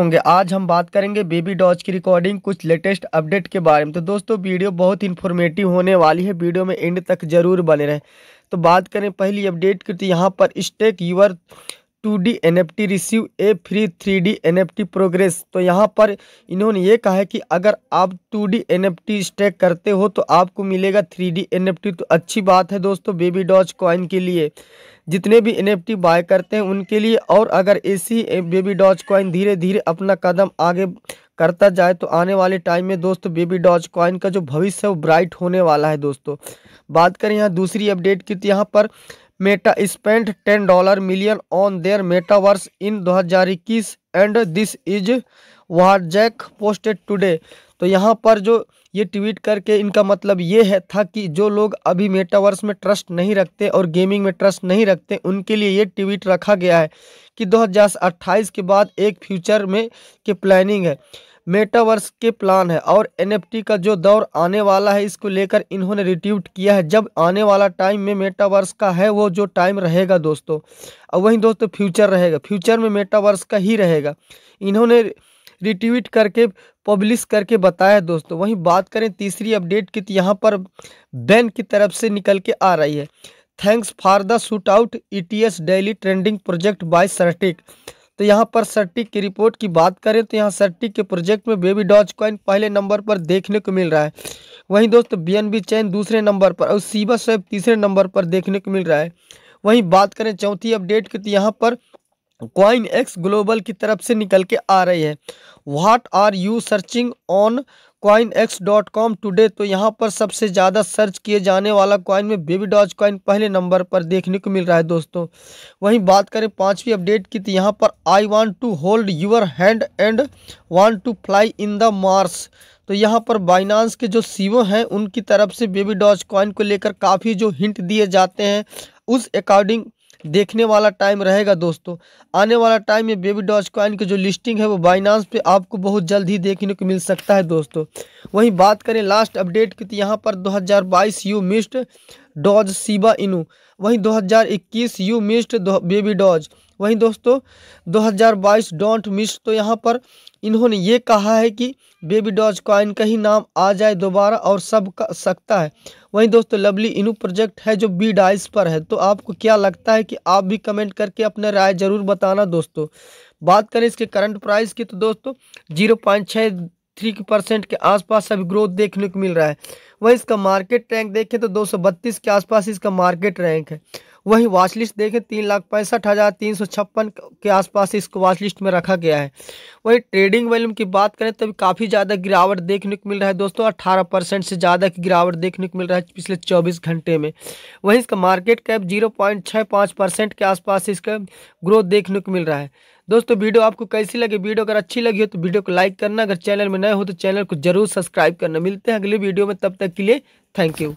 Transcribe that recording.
होंगे आज हम बात करेंगे बेबी डॉज की रिकॉर्डिंग कुछ लेटेस्ट अपडेट के बारे में तो दोस्तों वीडियो बहुत इन्फॉर्मेटिव होने वाली है वीडियो में एंड तक जरूर बने रहें तो बात करें पहली अपडेट की तो यहाँ पर stake your two D N F T receive a free three D N F T progress तो यहाँ पर इन्होंने ये कहा है कि अगर आप two D N F T stake करते हो तो आपको मिलेगा three D N F T तो अच्छी बात है दोस्तों बेबी डॉज कॉइन के लिए जितने भी एन एफ टी बाय करते हैं उनके लिए और अगर ऐसी बेबी डॉज कॉइन धीरे धीरे अपना कदम आगे करता जाए तो आने वाले टाइम में दोस्तों बेबी डॉज कॉइन का जो भविष्य है वो ब्राइट होने वाला है दोस्तों बात करें यहाँ दूसरी अपडेट की तो यहाँ पर Meta spent ten dollar million on their metaverse in दो हजार इक्कीस and this is what Jack posted today तो यहाँ पर जो ये ट्वीट करके इनका मतलब ये है था कि जो लोग अभी मेटावर्स में ट्रस्ट नहीं रखते और गेमिंग में ट्रस्ट नहीं रखते उनके लिए ये ट्वीट रखा गया है कि 2028 के बाद एक फ्यूचर में की प्लानिंग है मेटावर्स के प्लान है और एनएफटी का जो दौर आने वाला है इसको लेकर इन्होंने रिट्यूट किया है जब आने वाला टाइम में मेटावर्स का है वो जो टाइम रहेगा दोस्तों और वहीं दोस्तों फ्यूचर रहेगा फ्यूचर में मेटावर्स का ही रहेगा इन्होंने रिट्वीट करके पब्लिश करके बताया दोस्तों वहीं बात करें तीसरी अपडेट की तो यहाँ पर बैन की तरफ से निकल के आ रही है thanks for the shoot out E daily trending project by सरटेक तो यहाँ पर सर्टिक की रिपोर्ट की बात करें तो यहाँ सर्टिक के प्रोजेक्ट में बेबी डॉज कॉइन पहले नंबर पर देखने को मिल रहा है वहीं दोस्तों बी चैन दूसरे नंबर पर और सीबा स्वैप तीसरे नंबर पर देखने को मिल रहा है वहीं बात करें चौथी अपडेट की तो यहाँ पर क्वाइन एक्स ग्लोबल की तरफ से निकल के आ रही है what are you searching on CoinEx dot com today तो यहाँ पर सबसे ज़्यादा सर्च किए जाने वाला क्वाइन में बेबी डॉज क्वाइन पहले नंबर पर देखने को मिल रहा है दोस्तों वहीं बात करें पांचवी अपडेट की तो यहाँ पर I want to hold your hand and want to fly in the Mars तो यहाँ पर बाइनांस के जो सीओ e हैं उनकी तरफ से बेबी डॉज कॉइन को लेकर काफ़ी जो हिंट दिए जाते हैं उस अकॉर्डिंग देखने वाला टाइम रहेगा दोस्तों आने वाला टाइम में बेबी डॉज कॉइन की जो लिस्टिंग है वो बाइनांस पे आपको बहुत जल्द ही देखने को मिल सकता है दोस्तों वहीं बात करें लास्ट अपडेट की तो यहाँ पर 2022 यू मिस्ड डॉज सीबा इनू वहीं 2021 यू मिस्ड बेबी डॉज वहीं दोस्तों 2022 डोंट मिस तो यहाँ पर इन्होंने ये कहा है कि बेबी डॉज कॉइन का ही नाम आ जाए दोबारा और सब का सकता है वहीं दोस्तों लवली इनू प्रोजेक्ट है जो बी डाइस पर है तो आपको क्या लगता है कि आप भी कमेंट करके अपने राय ज़रूर बताना दोस्तों बात करें इसके करंट प्राइस की तो दोस्तों जीरो पॉइंट छः थ्री परसेंट के आसपास अभी ग्रोथ देखने को मिल रहा है वहीं इसका मार्केट रैंक देखें तो दो के आसपास इसका मार्केट रैंक है वही वाच लिस्ट देखें तीन लाख पैंसठ हज़ार तीन सौ छप्पन के आसपास इसको वाच लिस्ट में रखा गया है वही ट्रेडिंग वॉल्यूम की बात करें तो काफ़ी ज़्यादा गिरावट देखने को मिल रहा है दोस्तों अट्ठारह परसेंट से ज़्यादा की गिरावट देखने को मिल रहा है पिछले चौबीस घंटे में वहीं इसका मार्केट कैप जीरो पॉइंट छः पाँच परसेंट के आसपास इसका ग्रोथ देखने को मिल रहा है दोस्तों वीडियो आपको कैसी लगी वीडियो अगर अच्छी लगी हो तो वीडियो को लाइक करना अगर चैनल में नए हो तो चैनल को जरूर सब्सक्राइब करना मिलते हैं अगले वीडियो में तब तक के लिए थैंक यू